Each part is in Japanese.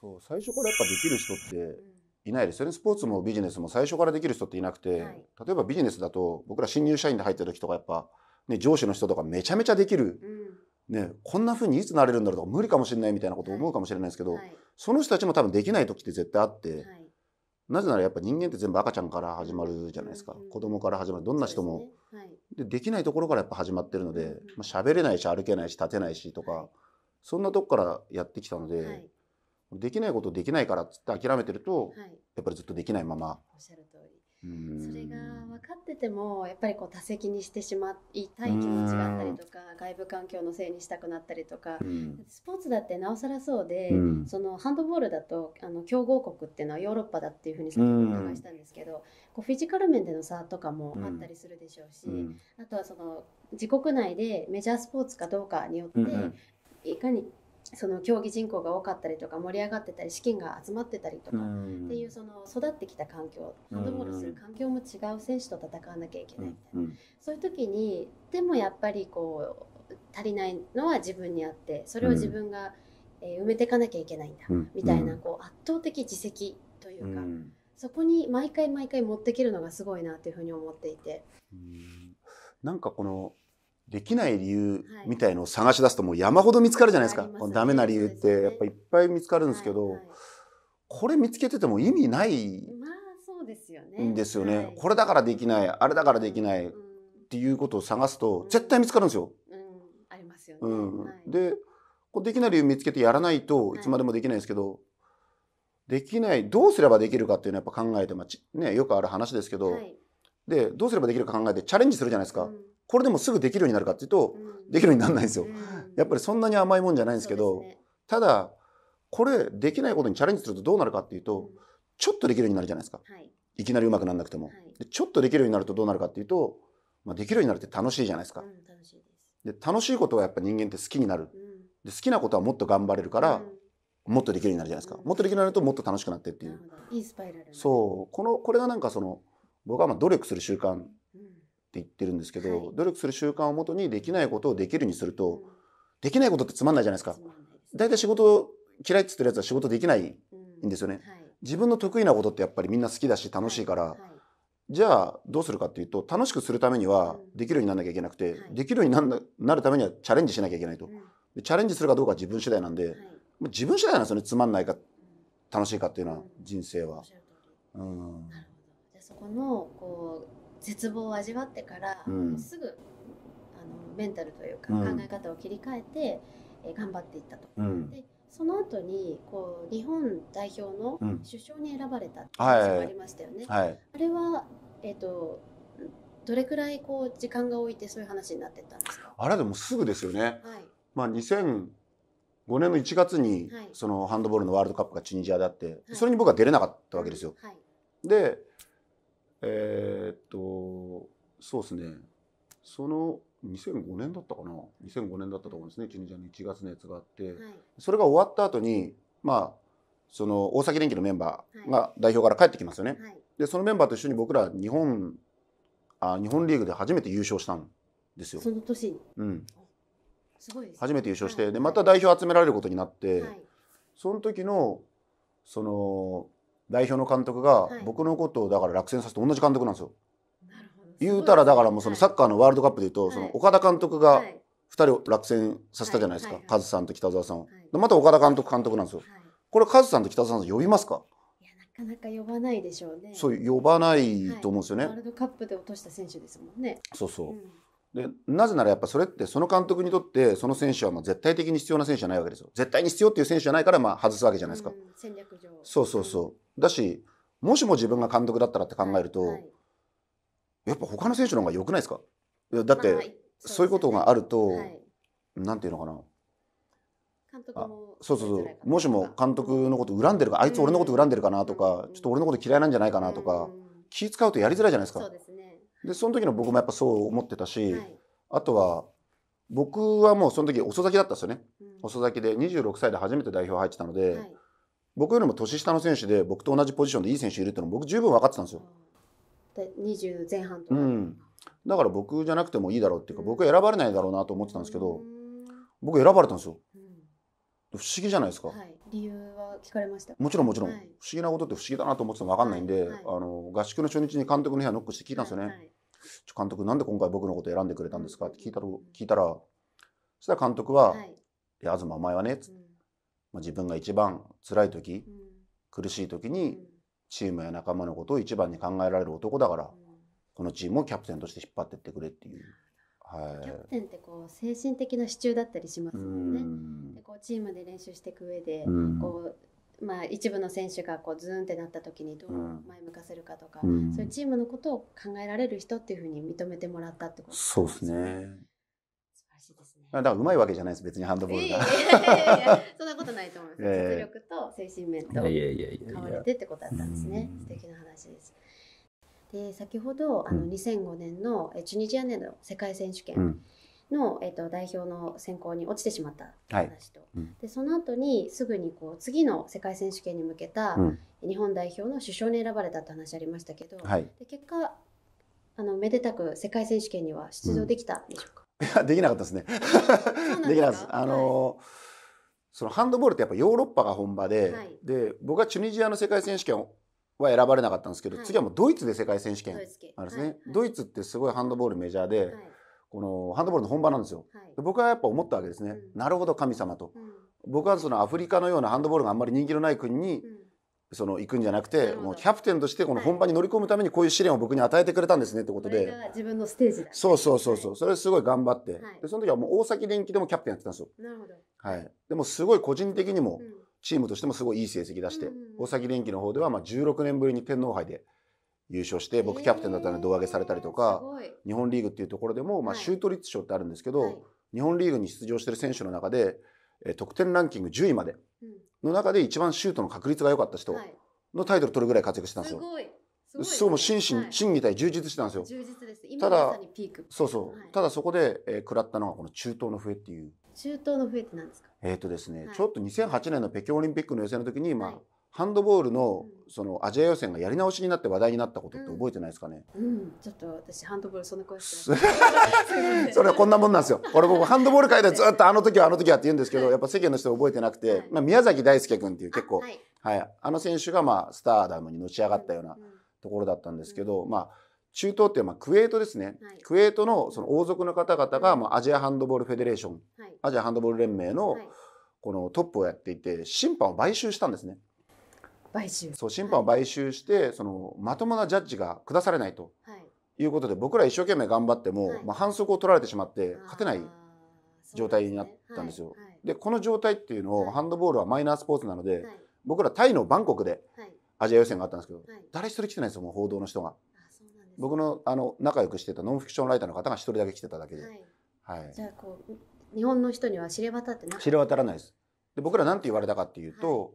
そう最初からやっぱできる人っていないですよねスポーツもビジネスも最初からできる人っていなくて、はい、例えばビジネスだと僕ら新入社員で入った時とかやっぱ、ね、上司の人とかめちゃめちゃできる、うん、ね、こんな風にいつなれるんだろうとか無理かもしれないみたいなことを思うかもしれないですけど、はい、その人たちも多分できない時って絶対あって。なぜならやっぱ人間って全部赤ちゃんから始まるじゃないですか、うん、子供から始まるどんな人もで、ねはいで、できないところからやっぱ始まってるので、うん、まあ、喋れないし歩けないし立てないしとか、はい、そんなとこからやってきたので、はい、できないことできないからって諦めてると、はい、やっぱりずっとできないまま。おっしゃる通り。それが分かっててもやっぱりこう多席にしてしまいたい気持ちがあったりとか外部環境のせいにしたくなったりとか、スポーツだってなおさらそうで、うそのハンドボールだとあの強豪国っていうのはヨーロッパだっていうふうに先ほどお伺いしたんですけど、うこうフィジカル面での差とかもあったりするでしょうし、あとはその自国内でメジャースポーツかどうかによって、いかにその競技人口が多かったりとか盛り上がってたり資金が集まってたりとかっていうその育ってきた環境ハンドボールする環境も違う選手と戦わなきゃいけないみたいなそういう時にでもやっぱりこう足りないのは自分にあってそれを自分が、え埋めていかなきゃいけないんだみたいなこう圧倒的自責というかそこに毎回毎回持っていけるのがすごいなというふうに思っていて。なんかこのできない理由みたいのを探し出すともう山ほど見つかるじゃないですか。はい、ダメな理由ってやっぱいっぱい見つかるんですけど、はいはい、これ見つけてても意味ない。まあそうですよね。ですよね、これだからできない、あれだからできない、っていうことを探すと、絶対見つかるんですよ。うん、ありますよね。うんで、こできない理由見つけてやらないといつまでもできないですけど、はい、できない、どうすればできるかっていうのはやっぱ考えて、まあ、ちね、よくある話ですけど、で、どうすればできるか考えてチャレンジするじゃないですか。これでもすぐできるようになるかっていうと、できるようにならないんですよ、やっぱりそんなに甘いもんじゃないんですけど、ね、ただこれできないことにチャレンジするとどうなるかっていうと、ちょっとできるようになるじゃないですか、はい、いきなりうまくなんなくても、はい、ちょっとできるようになるとどうなるかっていうと、まあ、できるようになるって楽しいじゃないですか、うん、楽しいで楽しいことはやっぱ人間って好きになる、うん、で好きなことはもっと頑張れるから、うん、もっとできるようになるじゃないですか、もっとできるようになるともっと楽しくなってっていういいスパイラルそうこのこれがなんかその僕はまあ努力する習慣言ってるんですけど、はい、努力する習慣をもとにできないことをできるにすると、うん、できないことってつまんないじゃないですか。大体仕事嫌いって言ってるやつは仕事できないんですよね。はい、自分の得意なことってやっぱりみんな好きだし楽しいから、じゃあどうするかっていうと楽しくするためにはできるようにならなきゃいけなくて、できるようにななるためにはチャレンジしなきゃいけないと、チャレンジするかどうかは自分次第なんで、はい、自分次第なんですよねつまんないか楽しいかっていうのは、人生は。うん、そこのこ絶望を味わってから、うん、すぐあのメンタルというか考え方を切り替えて、うん、え頑張っていったと。うん、でその後にこう日本代表の首相に選ばれたって話がありましたよね。はい、あれは、えーと、どれくらいこう時間が置いてそういう話になってたんですかあれでもすぐですよね。はい、まあ2005年の1月に、そのハンドボールのワールドカップがチュニジアであって、それに僕は出れなかったわけですよ。はい、でえー、っと、そうですね。その2005年だったかな2005年だったと思うんですねチュニジアに1月のやつがあって、はい、それが終わった後にまあその大崎電機のメンバーが代表から帰ってきますよね、はい、でそのメンバーと一緒に僕ら日本あ日本リーグで初めて優勝したんですよその年にうんすごいです、ね、初めて優勝して、はい、でまた代表集められることになって、その時のその代表の監督が僕のことをだから落選させて同じ監督なんですよ。言うたらだからもうそのサッカーのワールドカップでいうと、その岡田監督が2人を落選させたじゃないですか、カズさんと北澤さんを、また岡田監督監督なんですよ。これカズさんと北澤さん呼びますかなかなか呼ばないでしょうね。そう呼ばないと思うんですよね。ワールドカップで落とした選手ですもんね。そうそう。でなぜならやっぱそれってその監督にとってその選手はまあ絶対的に必要な選手じゃないわけですよ絶対に必要っていう選手じゃないからまあ外すわけじゃないですか、戦略上そうそうそうだしもしも自分が監督だったらって考えると、はい、やっぱ他の選手の方が良くないですかだって、まあ、そういうことがあると、はい、なんていうのかな監督もそうそうそうもしも監督のこと恨んでるかあいつ俺のこと恨んでるかなとか、うん、ちょっと俺のこと嫌いなんじゃないかなとか、うん、気使うとやりづらいじゃないですか。そうですでその時の僕もやっぱそう思ってたし、はい、あとは僕はもうその時遅咲きだったんですよね、うん、遅咲きで26歳で初めて代表入ってたので、はい、僕よりも年下の選手で僕と同じポジションでいい選手いるっての僕十分分かってたんですよ。で20前半とか、うん、だから僕じゃなくてもいいだろうっていうか、うん、僕選ばれないだろうなと思ってたんですけど、僕選ばれたんですよ。不思議じゃないですか、はい、理由は聞かれましたもちろんもちろん、はい、不思議なことって不思議だなと思ってても分かんないんで、はい、あの合宿の初日に監督の部屋ノックして聞いたんですよね、ちょ監督なんで今回僕のこと選んでくれたんですかって聞いたら、うん、聞いたらそしたら監督は「いや東お前はね、うん、まあ、自分が一番辛い時、うん、苦しい時にチームや仲間のことを一番に考えられる男だから、このチームをキャプテンとして引っ張ってってくれ」っていう。はい、キャプテンってこう精神的な支柱だったりしますもんね。んでこうチームで練習していく上でこう、まあ、一部の選手がこうズーンってなった時にどう前向かせるかとか、そういうチームのことを考えられる人っていうふうに認めてもらったってことですね。そうですねだからうまいわけじゃないです、別にハンドボールが。そんなことないと思います。実 力と精神面と変われてってことだったんですね。素敵な話です。で先ほどあの2005年の、チュニジアでの世界選手権の、うん、えっと、代表の選考に落ちてしまった話と、はいうん、でその後にすぐにこう次の世界選手権に向けた、日本代表の首相に選ばれたって話ありましたけど、はい、で結果あのめでたく世界選手権には出場できたんでしょうか、いやできなかったですね。できなかったあのそのハンドボールってやっぱヨーロッパが本場ではい、で僕はチュニジアの世界選手権は選ばれなかったんですけど、はい、次はもうドイツで世界選手権あれですね、はいはい、ドイツってすごいハンドボールメジャーで、このハンドボールの本場なんですよ、で僕はやっぱ思ったわけですね、うん、なるほど神様と、うん、僕はそのアフリカのようなハンドボールがあんまり人気のない国に、その行くんじゃなくてもうキャプテンとしてこの本番に乗り込むためにこういう試練を僕に与えてくれたんですねってことで自分のステージだそうそうそうそうそれすごい頑張って、でその時はもう大崎電機でもキャプテンやってたんですよなるほど、はい、でもすごい個人的にも、うチームとしてもすごいいい成績出して、大崎電機の方ではまあ16年ぶりに天皇杯で優勝して僕キャプテンだったので胴上げされたりとか日本リーグっていうところでもまあシュート率賞ってあるんですけど日本リーグに出場してる選手の中で得点ランキング10位までの中で一番シュートの確率が良かった人のタイトル取るぐらい活躍してたんですよ。そうも心身、心技体充実してたんですよ。ただそうそう、ただそこで、えー、食らったのがこの中東の笛っていう中東の笛って何ですかえっ、とですね、はい、ちょっと2008年の北京オリンピックの予選の時に、まあ、はい、ハンドボールのそのアジア予選がやり直しになって話題になったことって覚えてないですかね。うん、うん、ちょっと私ハンドボールそんな詳しく それはこんなもんなんですよ。これ僕ハンドボール界でずっとあの時はあの時はって言うんですけど、やっぱ世間の人覚えてなくて、はい、まあ宮崎大輔君っていう結構はい、あの選手がまあスターダムにのし上がったようなところだったんですけど、まあ。中東ってまあクウェートですね、はい、クウェートのその王族の方々がまあアジアハンドボールフェデレーション、はい、アジアハンドボール連盟のこのトップをやっていて審判を買収したんですね。買収そう審判を買収して、そのまともなジャッジが下されないと、い、うことで僕ら一生懸命頑張っても、まあ、反則を取られてしまって勝てない状態になったんですよ。でこの状態っていうのを、ハンドボールはマイナースポーツなので、僕らタイのバンコクでアジア予選があったんですけど、誰一人来てないんですよもう報道の人が。僕のあの仲良くしてたノンフィクションライターの方が一人だけ来てただけで、はい、はい、じゃあこう日本の人には知れ渡ってな知れ渡らないですで僕ら何て言われたかっていうと、はい、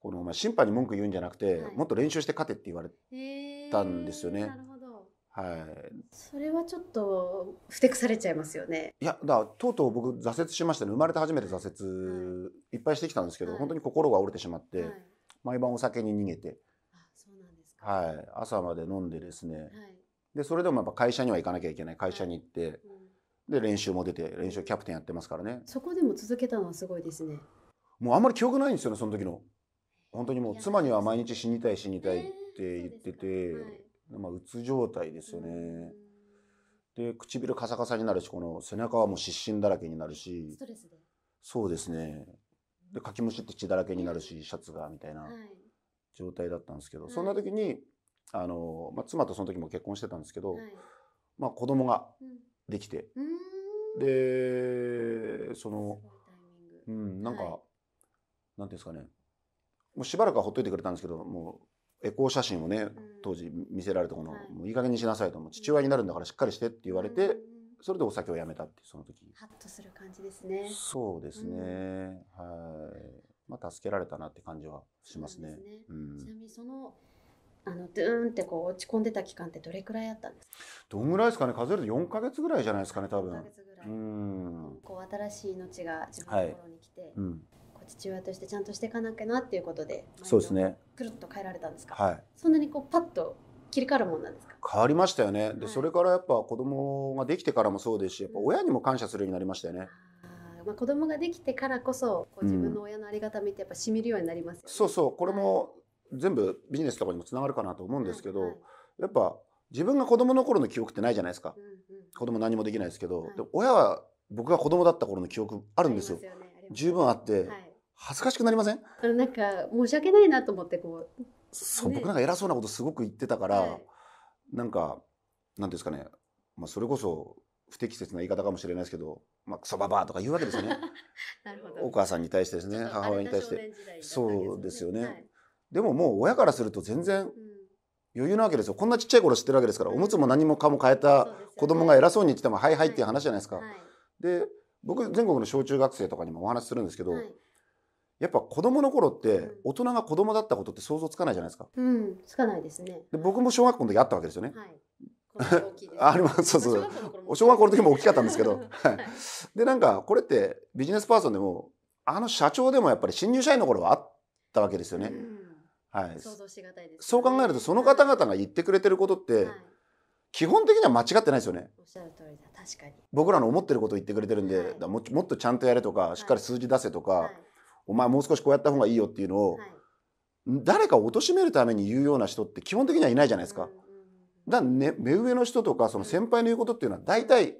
このまあ審判に文句言うんじゃなくて、はい、もっと練習して勝てって言われたんですよね、えー、なるほどはいそれはちょっとふてくされちゃいますよねいやだとうとう僕挫折しましたね生まれて初めて挫折、いっぱいしてきたんですけど、本当に心が折れてしまって、毎晩お酒に逃げてはい、朝まで飲んでですね、はい、でそれでもやっぱ会社には行かなきゃいけない会社に行って、で練習も出て練習キャプテンやってますからねそこでも続けたのはすごいですねもうあんまり記憶ないんですよねその時の本当にもう妻には毎日死にたい死にたいって言ってて、はい、まあうつ状態ですよねで唇カサカサになるしこの背中はもう湿疹だらけになるしストレスでそうですねでかきむしって血だらけになるしシャツがみたいな状態だったんですけど、はい、そんな時にあの、まあ、妻とその時も結婚してたんですけど、はい、まあ、子供ができて、うん、でそのうん、なんか、はい、なんていうんですかねもうしばらくはほっといてくれたんですけどもうエコー写真をね当時見せられたこの、はい、もういい加減にしなさいともう父親になるんだからしっかりしてって言われて、それでお酒をやめたってその時ハッとする感じですねそうですね、はいまあ助けられたなって感じはしますね、ね、うん、ちなみにそのあのドゥーンってこう落ち込んでた期間ってどれくらいあったんですかどんぐらいですかね数えると4か月ぐらいじゃないですかね多分4ヶ月ぐらいうんこう新しい命が自分のところに来て、はいうん、こう父親としてちゃんとしていかなきゃなっていうことでそうですねくるっと変えられたんですかはいそんなにこうパッと切り替わるもんなんですか変わりましたよねで、はい、それからやっぱ子供ができてからもそうですしやっぱ親にも感謝するようになりましたよね、まあ、子供ができてからこそこう自分の親のありがたみってやっぱしみるようになります、ねうん、そうそうこれも全部ビジネスとかにもつながるかなと思うんですけど、はいはい、やっぱ自分が子供の頃の記憶ってないじゃないですか、うんうん、子供何もできないですけど、はい、で親は僕が子供だった頃の記憶あるんですよ、ね、十分あって、はい、恥ずかしくなりませんなんか申し訳ないなと思ってこう、そう、ね、僕なんか偉そうなことすごく言ってたから、はい、なんかなんですかね、まあ、それこそ不適切な言い方かもしれないですけど、まあ、クソババアとか言うわけですよね お母さんに対してですね母親に対して、そうですよね、はいでももう親からすると全然余裕なわけですよこんなちっちゃい頃知ってるわけですから、おむつも何もかも変えた子供が偉そうに言ってても「はいはい」っていう話じゃないですか。で僕全国の小中学生とかにもお話するんですけど、やっぱ子供の頃って大人が子供だったことって想像つかないじゃないですか。うん、つかないですね。で僕も小学校の時あったわけですよね。はい。あります。そうそう。小学校の時も大きかったんですけど。はい。でなんかこれってビジネスパーソンでもあの社長でもやっぱり新入社員の頃はあったわけですよね。うんはい、想像しがたいです、ね、そう考えるとその方々が言ってくれてることって、はい、基本的には間違ってないですよねおっしゃる通りだ確かに僕らの思ってることを言ってくれてるんで、はい、ももっとちゃんとやれとかしっかり数字出せとか、はい、お前もう少しこうやった方がいいよっていうのを、誰かを貶めるために言うような人って基本的にはいないじゃないですか。だね、目上の人とかその先輩の言うことっていうのは大体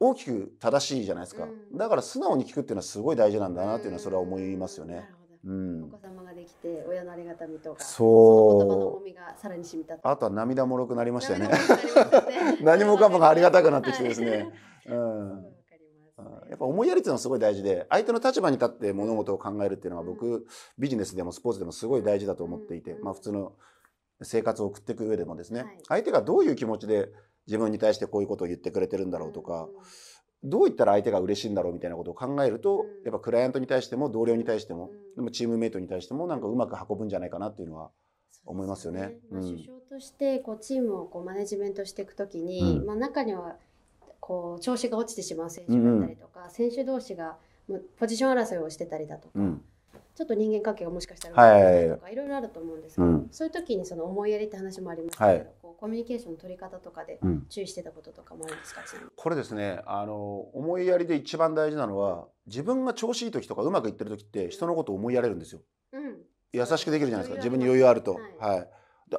大きく正しいじゃないですか、だから素直に聞くっていうのはすごい大事なんだなっていうのはそれは思いますよね。うん、お子様できて親のありがたみとかそう言葉の重みがさらに染みたあとは涙もろくなりましたよね、ね、何もかもがありがたくなってきてですね、はい、うんやっぱ思いやりっていうのはすごい大事で相手の立場に立って物事を考えるっていうのは僕ビジネスでもスポーツでもすごい大事だと思っていてまあ普通の生活を送っていく上でもですね相手がどういう気持ちで自分に対してこういうことを言ってくれてるんだろうとかどう言ったら相手が嬉しいんだろうみたいなことを考えると、やっぱクライアントに対しても同僚に対しても、でもチームメイトに対してもなんかうまく運ぶんじゃないかなっていうのは思いますよね。ねまあ、首相としてこうチームをこうマネジメントしていくときに、まあ、中にはこう調子が落ちてしまう選手だったりとか、選手同士がポジション争いをしてたりだとか、うん、ちょっと人間関係がもしかしたらないとか、いろいろあると思うんですけど、うん、そういう時にその思いやりって話もありますけど、はい、こうコミュニケーションの取り方とかで注意してたこととかもありますか、うん、これですねあの思いやりで一番大事なのは自分が調子いい時とかうまくいってる時って人のことを思いやれるんですよ。うん、優しくできるじゃないですか自分に余裕あると。はい、はい、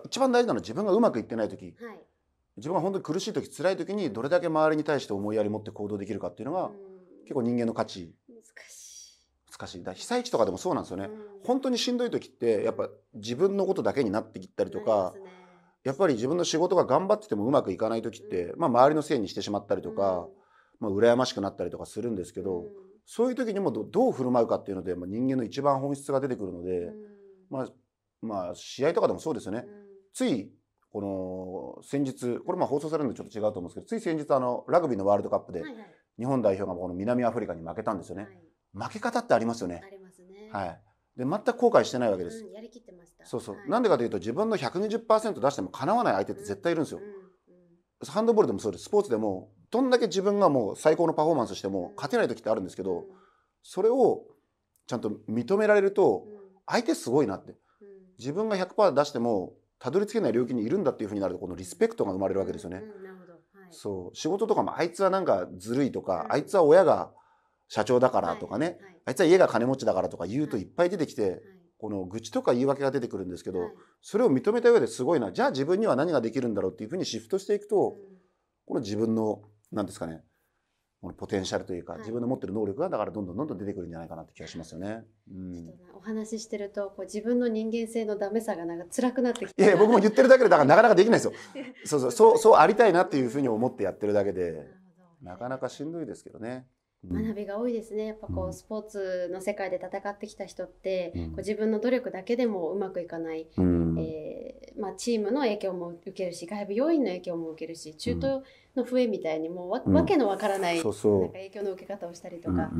一番大事なのは自分がうまくいってない時、はい、自分が本当に苦しい時辛い時にどれだけ周りに対して思いやり持って行動できるかっていうのが、結構人間の価値難しい。だ被災地とかでもそうなんですよね、うん。本当にしんどい時って、やっぱ自分のことだけになってきったりとか、ね、やっぱり自分の仕事が頑張っててもうまくいかない時って、うん、まあ周りのせいにしてしまったりとか、うん、まあ羨ましくなったりとかするんですけど、そういう時にもどう振る舞うかっていうので、まあ、人間の一番本質が出てくるので、まあ、まあ試合とかでもそうですよね。ついこの先日これま放送されるのちょっと違うと思うんですけどつい先日あのラグビーのワールドカップで日本代表がこの南アフリカに負けたんですよね。はい負け方ってありますよね。ありますね。はい。で全く後悔してないわけです。うん、やりきってました。そうそう。はい、なんでかというと自分の120%出してもかなわない相手って絶対いるんですよ。ハンドボールでもそうです。スポーツでもどんだけ自分がもう最高のパフォーマンスしても勝てない時ってあるんですけど、それをちゃんと認められると、相手すごいなって。自分が100%出してもたどり着けない領域にいるんだっていうふうになるとこのリスペクトが生まれるわけですよね。そう仕事とかもあいつはなんかずるいとか、あいつは親が社長だからとかね、あいつは家が金持ちだからとか言うといっぱい出てきて、この愚痴とか言い訳が出てくるんですけど、それを認めた上ですごいなじゃあ自分には何ができるんだろうっていうふうにシフトしていくと、この自分の何ですかねこのポテンシャルというか、自分の持ってる能力がだからどんどんどんどん出てくるんじゃないかなって気がしますよね。うん、お話ししてるとこう自分の人間性のダメさがなんか辛くなってきていや僕も言ってるだけでだからなかなかできないですよ。そうそうそうそうありたいなっていうふうに思ってやってるだけでなかなかしんどいですけどね。学びが多いですねやっぱこう、スポーツの世界で戦ってきた人って、こう自分の努力だけでもうまくいかない、えー、まあ、チームの影響も受けるし外部要因の影響も受けるし中東の笛みたいにもうわ,、わけのわからないなんか影響の受け方をしたりとか。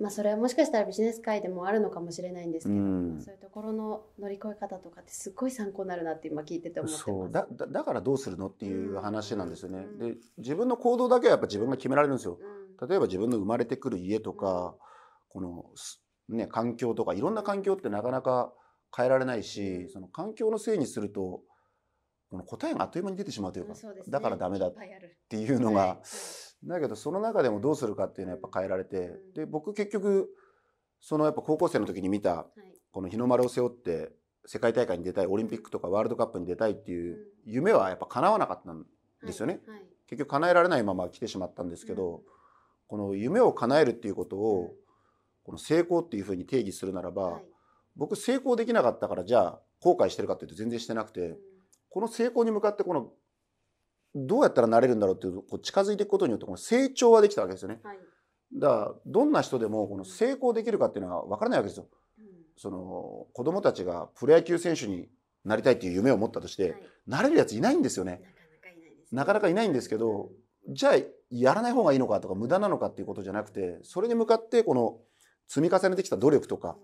まあ、それはもしかしたらビジネス界でもあるのかもしれないんですけど、うん、そういうところの乗り越え方とかってすごい参考になるなって今聞いてて思ってそうだだからどうするのっていう話なんですよね、うん、で自分の行動だけはやっぱ自分が決められるんですよ、うん例えば自分の生まれてくる家とかこの、ね、環境とかいろんな環境ってなかなか変えられないしその環境のせいにするとこの答えがあっという間に出てしまうというか、だからダメだっていうのが、だけどその中でもどうするかっていうのはやっぱ変えられて、で僕結局そのやっぱ高校生の時に見たこの日の丸を背負って世界大会に出たいオリンピックとかワールドカップに出たいっていう夢はやっぱ叶わなかったんですよね。結局叶えられないまま来てしまったんですけど、うんこの夢を叶えるっていうことを、この成功っていうふうに定義するならば、はい、僕成功できなかったからじゃあ後悔してるかっていうと全然してなくて、この成功に向かってこのどうやったらなれるんだろうっていうこう近づいていくことによってこの成長はできたわけですよね。はい、だからどんな人でもこの成功できるかっていうのは分からないわけですよ。うん、その子供たちがプロ野球選手になりたいっていう夢を持ったとして、はい、なれるやついないんですよね。なかなかいないんですけど、じゃあやらない方がいいのかとか無駄なのかっていうことじゃなくてそれに向かってこの積み重ねてきた努力とか、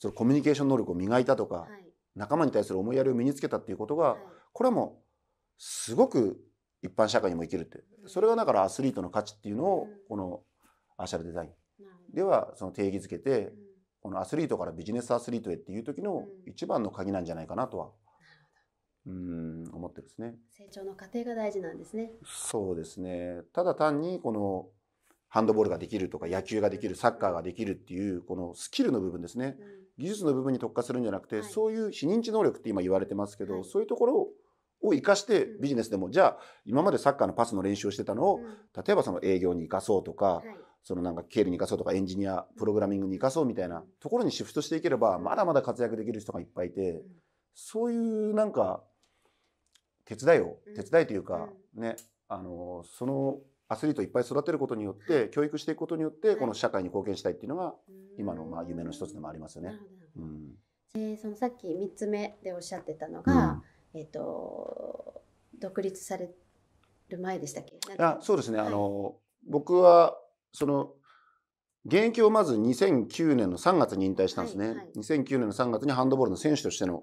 そのコミュニケーション能力を磨いたとか、仲間に対する思いやりを身につけたっていうことが、これはもうすごく一般社会にも生きるってそれがだからアスリートの価値っていうのをこのアーシャルデザインではその定義づけてこのアスリートからビジネスアスリートへっていう時の一番の鍵なんじゃないかなとはうん思ってるですね成長の過程が大事なんですねそうですねただ単にこのハンドボールができるとか野球ができるサッカーができるっていうこのスキルの部分ですね、うん、技術の部分に特化するんじゃなくて、はい、そういう非認知能力って今言われてますけど、はい、そういうところを生かしてビジネスでも、うん、じゃあ今までサッカーのパスの練習をしてたのを、うん、例えばその営業に生かそうとか、はい、そのなんか経理に生かそうとかエンジニアプログラミングに生かそうみたいなところにシフトしていければまだまだ活躍できる人がいっぱいいて、そういうなんか手伝いを手伝いというか、ねあのそのアスリートをいっぱい育てることによって教育していくことによってこの社会に貢献したいっていうのが今のまあ夢の一つでもありますよね。うん、そのさっき3つ目でおっしゃってたのが、うん、えーと、と独立される前でしたっけあそうですね、はい、あの僕はその現役をまず2009年の3月に引退したんですね、はいはい、2009年の3月にハンドボールの選手としての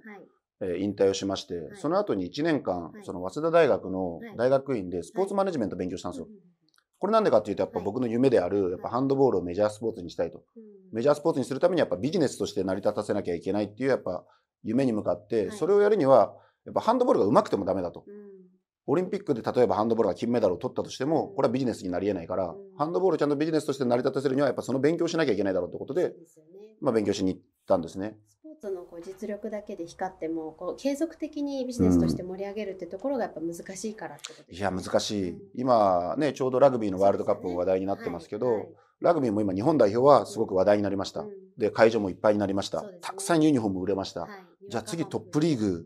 え引退をしまして、はい、その後に1年間、その早稲田大学の大学院でスポーツマネジメント勉強したんですよ。これなんでかっていうと、やっぱ僕の夢である、やっぱハンドボールをメジャースポーツにしたいと。メジャースポーツにするためにやっぱビジネスとして成り立たせなきゃいけないっていう、やっぱ夢に向かって、それをやるには、やっぱハンドボールが上手くてもダメだと。オリンピックで例えばハンドボールが金メダルを取ったとしても、これはビジネスになり得ないから、ハンドボールをちゃんとビジネスとして成り立たせるには、やっぱその勉強しなきゃいけないだろうってことで、まあ勉強しに行ったんですね。つのこう実力だけで光ってもこう継続的にビジネスとして盛り上げるってところがやっぱ難しいからってことです、ねうん、いや難しい、今ねちょうどラグビーのワールドカップ話題になってますけど、ねはいはい、ラグビーも今日本代表はすごく話題になりました、うん、で会場もいっぱいになりました、ね、たくさんユニフォーム売れました、はい、じゃあ次トップリーグ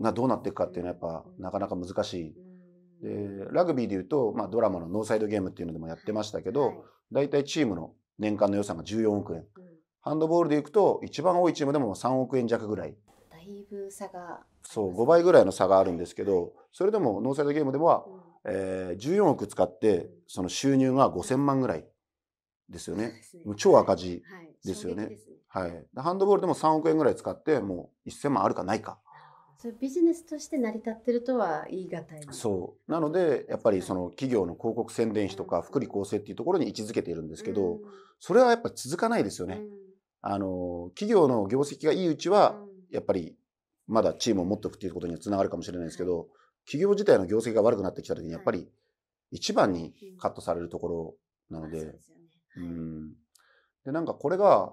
がどうなっていくかっていうのはやっぱなかなか難しい。でラグビーでいうと、まあ、ドラマの「ノーサイドゲーム」っていうのでもやってましたけど、はい、大体チームの年間の予算が14億円、うん、ハンドボールでいくと一番多いチームでも3億円弱ぐらいだいぶ差がそう5倍ぐらいの差があるんですけど、それでもノーサイドゲームでは、うん、えー、14億使ってその収入が5,000万ぐらいですよね、超赤字ですよね,、はい、ねはい、ハンドボールでも3億円ぐらい使ってもう1,000万あるかないか。そビジネスとして成り立ってるとは言い難いそうなのでやっぱりその企業の広告宣伝費とか福利厚生っていうところに位置づけているんですけど、それはやっぱ続かないですよね、あの企業の業績がいいうちは、やっぱりまだチームを持っておくっていうことにはつながるかもしれないですけど、企業自体の業績が悪くなってきた時にやっぱり一番にカットされるところなので、うん、で、なんかこれが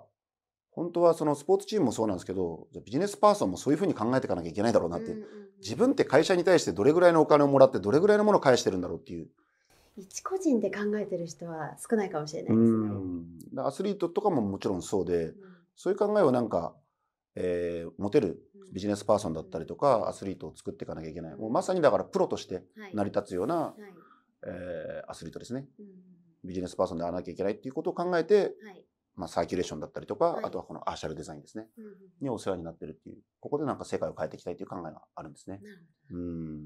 本当はそのスポーツチームもそうなんですけど、ビジネスパーソンもそういうふうに考えていかなきゃいけないだろうなって、自分って会社に対してどれぐらいのお金をもらってどれぐらいのものを返してるんだろうっていう一個人で考えてる人は少ないかもしれないですね。アスリートとかももちろんそうで、うん、そういう考えをなんか、えー、持てるビジネスパーソンだったりとか、うん、アスリートを作っていかなきゃいけない。もうまさにだからプロとして成り立つような、はいはい、えー、アスリートですね、うん。ビジネスパーソンであらなきゃいけないっていうことを考えて、はい、まあ、サーキュレーションだったりとか、あとはこのアーシャルデザインですね、にお世話になってるっていう、ここでなんか世界を変えていきたいという考えがあるんですね。うん